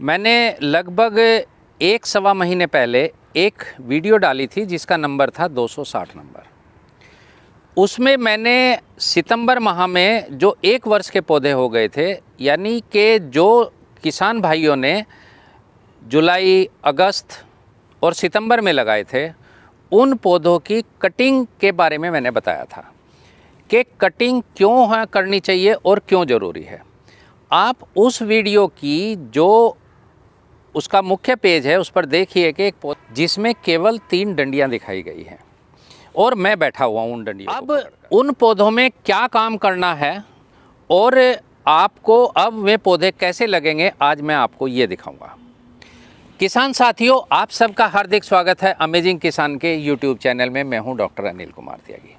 मैंने लगभग एक सवा महीने पहले एक वीडियो डाली थी जिसका नंबर था 260 नंबर उसमें मैंने सितंबर माह में जो एक वर्ष के पौधे हो गए थे यानी कि जो किसान भाइयों ने जुलाई अगस्त और सितंबर में लगाए थे उन पौधों की कटिंग के बारे में मैंने बताया था कि कटिंग क्यों है करनी चाहिए और क्यों ज़रूरी है आप उस वीडियो की जो उसका मुख्य पेज है उस पर देखिए कि एक जिसमें केवल तीन डंडियाँ दिखाई गई हैं और मैं बैठा हुआ हूँ उन डंडियों अब उन पौधों में क्या काम करना है और आपको अब वे पौधे कैसे लगेंगे आज मैं आपको ये दिखाऊंगा किसान साथियों आप सबका हार्दिक स्वागत है अमेजिंग किसान के यूट्यूब चैनल में मैं हूं डॉक्टर अनिल कुमार त्यागी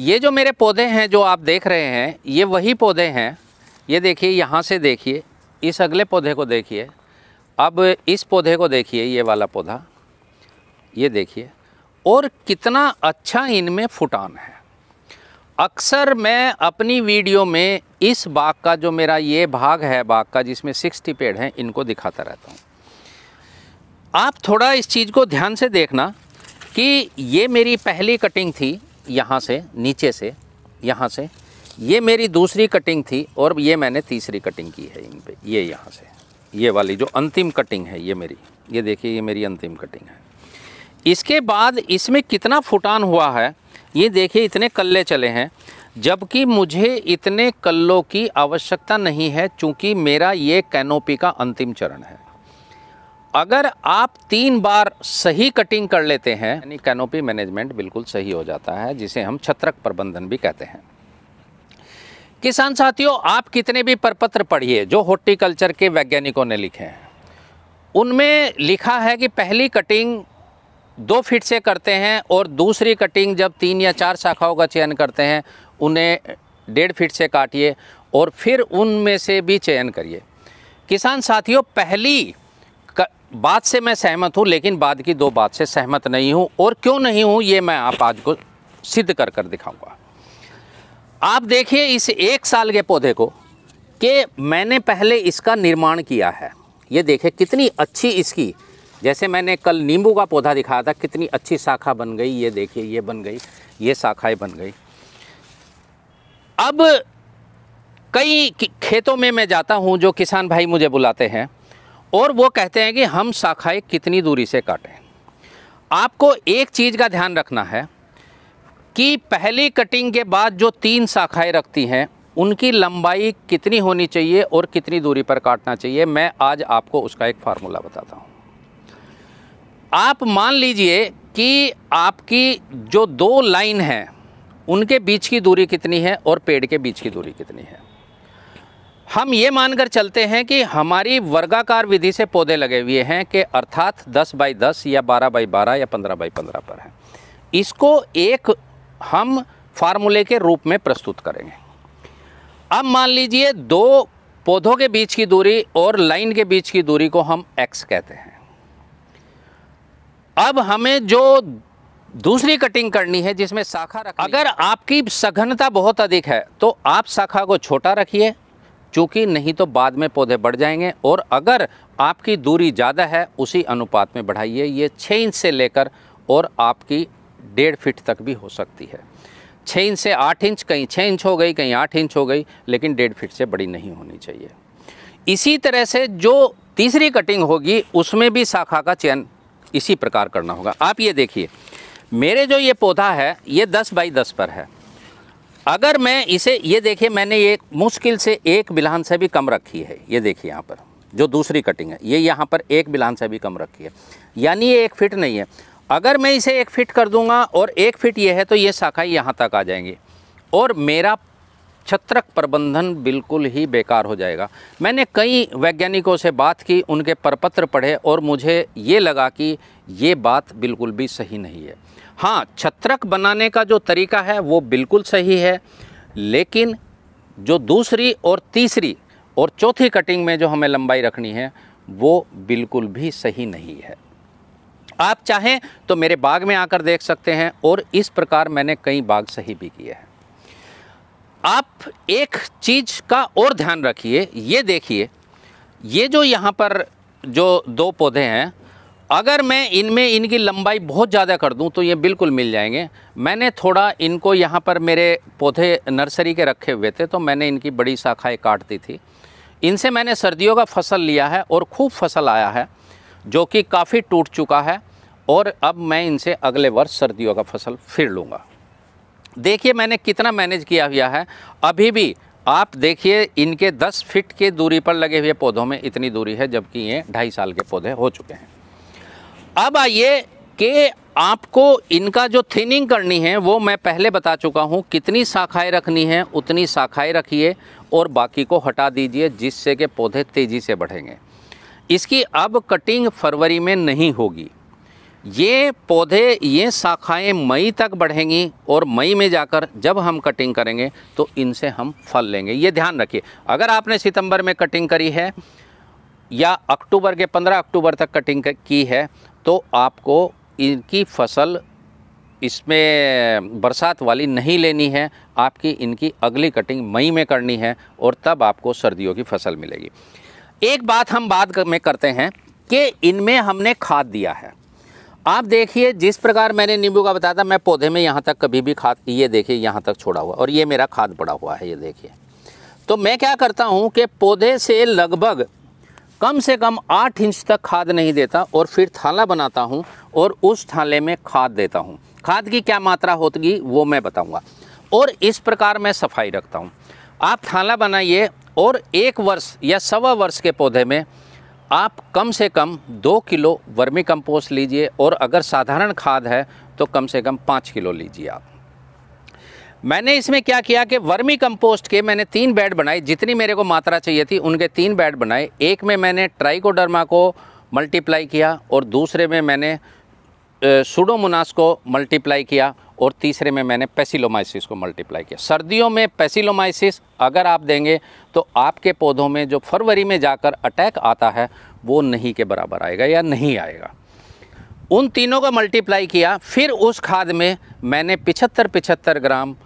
ये जो मेरे पौधे हैं जो आप देख रहे हैं ये वही पौधे हैं ये देखिए यहाँ से देखिए इस अगले पौधे को देखिए अब इस पौधे को देखिए ये वाला पौधा ये देखिए और कितना अच्छा इनमें फुटान है अक्सर मैं अपनी वीडियो में इस बाग का जो मेरा ये भाग है बाग का जिसमें सिक्सटी पेड़ हैं इनको दिखाता रहता हूँ आप थोड़ा इस चीज़ को ध्यान से देखना कि ये मेरी पहली कटिंग थी यहाँ से नीचे से यहाँ से ये मेरी दूसरी कटिंग थी और ये मैंने तीसरी कटिंग की है इन पर ये यहाँ से ये वाली जो अंतिम कटिंग है ये मेरी ये देखिए ये मेरी अंतिम कटिंग है इसके बाद इसमें कितना फुटान हुआ है ये देखिए इतने कल्ले चले हैं जबकि मुझे इतने कल्लों की आवश्यकता नहीं है चूँकि मेरा ये कैनोपी का अंतिम चरण है अगर आप तीन बार सही कटिंग कर लेते हैं यानी कैनोपी मैनेजमेंट बिल्कुल सही हो जाता है जिसे हम छत्रक प्रबंधन भी कहते हैं किसान साथियों आप कितने भी परपत्र पढ़िए जो हॉर्टिकल्चर के वैज्ञानिकों ने लिखे हैं उनमें लिखा है कि पहली कटिंग दो फीट से करते हैं और दूसरी कटिंग जब तीन या चार शाखाओं का चयन करते हैं उन्हें डेढ़ फीट से काटिए और फिर उनमें से भी चयन करिए किसान साथियों पहली बात से मैं सहमत हूँ लेकिन बाद की दो बात से सहमत नहीं हूँ और क्यों नहीं हूँ ये मैं आप आज को सिद्ध कर कर दिखाऊंगा आप देखिए इस एक साल के पौधे को कि मैंने पहले इसका निर्माण किया है ये देखे कितनी अच्छी इसकी जैसे मैंने कल नींबू का पौधा दिखाया था कितनी अच्छी शाखा बन गई ये देखिए ये बन गई ये शाखाएं बन गई अब कई खेतों में मैं जाता हूँ जो किसान भाई मुझे बुलाते हैं और वो कहते हैं कि हम शाखाएँ कितनी दूरी से काटें आपको एक चीज़ का ध्यान रखना है कि पहली कटिंग के बाद जो तीन शाखाएँ रखती हैं उनकी लंबाई कितनी होनी चाहिए और कितनी दूरी पर काटना चाहिए मैं आज आपको उसका एक फार्मूला बताता हूँ आप मान लीजिए कि आपकी जो दो लाइन है उनके बीच की दूरी कितनी है और पेड़ के बीच की दूरी कितनी है हम ये मानकर चलते हैं कि हमारी वर्गाकार विधि से पौधे लगे हुए हैं कि अर्थात 10 बाई 10 या 12 बाई 12 या 15 बाई 15 पर है इसको एक हम फार्मूले के रूप में प्रस्तुत करेंगे अब मान लीजिए दो पौधों के बीच की दूरी और लाइन के बीच की दूरी को हम एक्स कहते हैं अब हमें जो दूसरी कटिंग करनी है जिसमें शाखा रख अगर आपकी सघनता बहुत अधिक है तो आप शाखा को छोटा रखिए चूँकि नहीं तो बाद में पौधे बढ़ जाएंगे और अगर आपकी दूरी ज़्यादा है उसी अनुपात में बढ़ाइए ये छः इंच से लेकर और आपकी डेढ़ फिट तक भी हो सकती है छः इंच से आठ इंच कहीं छः इंच हो गई कहीं आठ इंच हो गई लेकिन डेढ़ फिट से बड़ी नहीं होनी चाहिए इसी तरह से जो तीसरी कटिंग होगी उसमें भी शाखा का चयन इसी प्रकार करना होगा आप ये देखिए मेरे जो ये पौधा है ये दस बाई दस पर है अगर मैं इसे ये देखिए मैंने ये मुश्किल से एक बिलहान से भी कम रखी है ये देखिए यहाँ पर जो दूसरी कटिंग है ये यहाँ पर एक बिलहान से भी कम रखी है यानी ये एक फिट नहीं है अगर मैं इसे एक फिट कर दूंगा और एक फिट ये है तो ये शाखाएँ यहाँ तक आ जाएंगी और मेरा छत्रक प्रबंधन बिल्कुल ही बेकार हो जाएगा मैंने कई वैज्ञानिकों से बात की उनके परपत्र पढ़े और मुझे ये लगा कि ये बात बिल्कुल भी सही नहीं है हाँ छत्रक बनाने का जो तरीका है वो बिल्कुल सही है लेकिन जो दूसरी और तीसरी और चौथी कटिंग में जो हमें लंबाई रखनी है वो बिल्कुल भी सही नहीं है आप चाहें तो मेरे बाग में आकर देख सकते हैं और इस प्रकार मैंने कई बाग सही भी किए हैं आप एक चीज़ का और ध्यान रखिए ये देखिए ये जो यहाँ पर जो दो पौधे हैं अगर मैं इनमें इनकी लंबाई बहुत ज़्यादा कर दूं तो ये बिल्कुल मिल जाएंगे मैंने थोड़ा इनको यहाँ पर मेरे पौधे नर्सरी के रखे हुए थे तो मैंने इनकी बड़ी शाखाएँ काट दी थी इनसे मैंने सर्दियों का फसल लिया है और खूब फसल आया है जो कि काफ़ी टूट चुका है और अब मैं इनसे अगले वर्ष सर्दियों का फसल फिर लूँगा देखिए मैंने कितना मैनेज किया हुआ है अभी भी आप देखिए इनके 10 फीट की दूरी पर लगे हुए पौधों में इतनी दूरी है जबकि ये ढाई साल के पौधे हो चुके हैं अब आइए कि आपको इनका जो थिनिंग करनी है वो मैं पहले बता चुका हूँ कितनी शाखाएं रखनी है उतनी शाखाएं रखिए और बाकी को हटा दीजिए जिससे कि पौधे तेज़ी से बढ़ेंगे इसकी अब कटिंग फरवरी में नहीं होगी ये पौधे ये शाखाएं मई तक बढ़ेंगी और मई में जाकर जब हम कटिंग करेंगे तो इनसे हम फल लेंगे ये ध्यान रखिए अगर आपने सितंबर में कटिंग करी है या अक्टूबर के 15 अक्टूबर तक कटिंग की है तो आपको इनकी फसल इसमें बरसात वाली नहीं लेनी है आपकी इनकी अगली कटिंग मई में करनी है और तब आपको सर्दियों की फसल मिलेगी एक बात हम बाद में करते हैं कि इनमें हमने खाद दिया है आप देखिए जिस प्रकार मैंने नींबू का बताया था मैं पौधे में यहाँ तक कभी भी खाद ये देखिए यहाँ तक छोड़ा हुआ और ये मेरा खाद पड़ा हुआ है ये देखिए तो मैं क्या करता हूँ कि पौधे से लगभग कम से कम आठ इंच तक खाद नहीं देता और फिर थाला बनाता हूँ और उस थाले में खाद देता हूँ खाद की क्या मात्रा होती वो मैं बताऊँगा और इस प्रकार मैं सफाई रखता हूँ आप थाला बनाइए और एक वर्ष या सवा वर्ष के पौधे में आप कम से कम दो किलो वर्मी कंपोस्ट लीजिए और अगर साधारण खाद है तो कम से कम पाँच किलो लीजिए आप मैंने इसमें क्या किया कि वर्मी कंपोस्ट के मैंने तीन बेड बनाए जितनी मेरे को मात्रा चाहिए थी उनके तीन बेड बनाए एक में मैंने ट्राइकोडर्मा को मल्टीप्लाई किया और दूसरे में मैंने सूडोमोनास को मल्टीप्लाई किया और तीसरे में मैंने पेसिलोमाइसिस को मल्टीप्लाई किया सर्दियों में पेसिलोमाइसिस अगर आप देंगे तो आपके पौधों में जो फरवरी में जाकर अटैक आता है वो नहीं के बराबर आएगा या नहीं आएगा उन तीनों का मल्टीप्लाई किया फिर उस खाद में मैंने पिछहत्तर पिछहत्तर ग्राम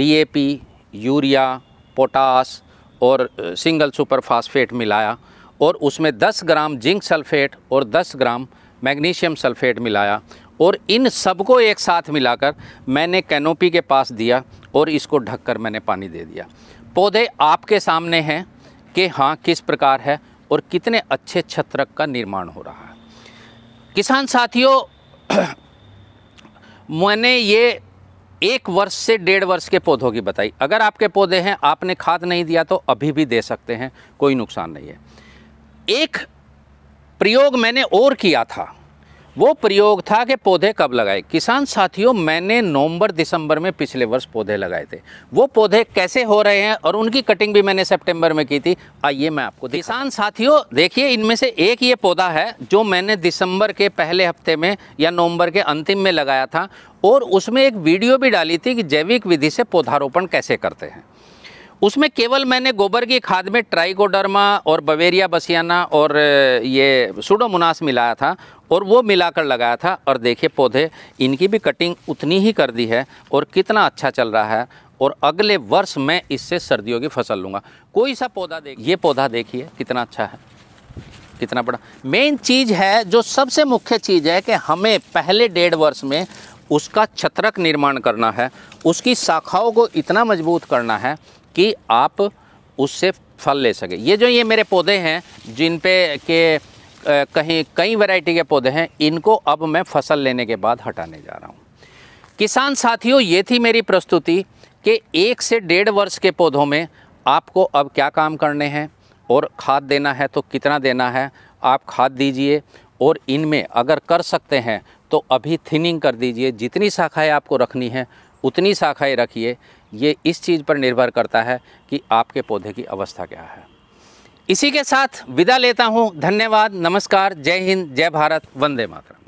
डी यूरिया पोटास और सिंगल सुपर फास्फेट मिलाया और उसमें 10 ग्राम जिंक सल्फेट और 10 ग्राम मैग्नीशियम सल्फेट मिलाया और इन सबको एक साथ मिलाकर मैंने कैनोपी के पास दिया और इसको ढककर मैंने पानी दे दिया पौधे आपके सामने हैं कि हाँ किस प्रकार है और कितने अच्छे छत्रक का निर्माण हो रहा है किसान साथियों मैंने ये एक वर्ष से डेढ़ वर्ष के पौधों की बताई अगर आपके पौधे हैं आपने खाद नहीं दिया तो अभी भी दे सकते हैं कोई नुकसान नहीं है एक प्रयोग मैंने और किया था वो प्रयोग था कि पौधे कब लगाए किसान साथियों मैंने नवंबर दिसंबर में पिछले वर्ष पौधे लगाए थे वो पौधे कैसे हो रहे हैं और उनकी कटिंग भी मैंने सितंबर में की थी आइए मैं आपको किसान साथियों देखिए इनमें से एक ये पौधा है जो मैंने दिसंबर के पहले हफ्ते में या नवंबर के अंतिम में लगाया था और उसमें एक वीडियो भी डाली थी कि जैविक विधि से पौधारोपण कैसे करते हैं उसमें केवल मैंने गोबर की खाद में ट्राइकोडर्मा और बवेरिया बसियाना और ये सुडोमोनास मिलाया था और वो मिलाकर लगाया था और देखिए पौधे इनकी भी कटिंग उतनी ही कर दी है और कितना अच्छा चल रहा है और अगले वर्ष मैं इससे सर्दियों की फसल लूँगा कोई सा पौधा देख ये पौधा देखिए कितना अच्छा है कितना बड़ा मेन चीज़ है जो सबसे मुख्य चीज़ है कि हमें पहले डेढ़ वर्ष में उसका छत्रक निर्माण करना है उसकी शाखाओं को इतना मजबूत करना है कि आप उससे फल ले सके ये जो ये मेरे पौधे हैं जिन पे के कहीं कई वैरायटी के पौधे हैं इनको अब मैं फसल लेने के बाद हटाने जा रहा हूँ किसान साथियों ये थी मेरी प्रस्तुति कि एक से डेढ़ वर्ष के पौधों में आपको अब क्या काम करने हैं और खाद देना है तो कितना देना है आप खाद दीजिए और इनमें अगर कर सकते हैं तो अभी थिनिंग कर दीजिए जितनी शाखाएँ आपको रखनी है उतनी शाखाएँ रखिए ये इस चीज़ पर निर्भर करता है कि आपके पौधे की अवस्था क्या है इसी के साथ विदा लेता हूँ धन्यवाद नमस्कार जय हिंद जय भारत वंदे मातरम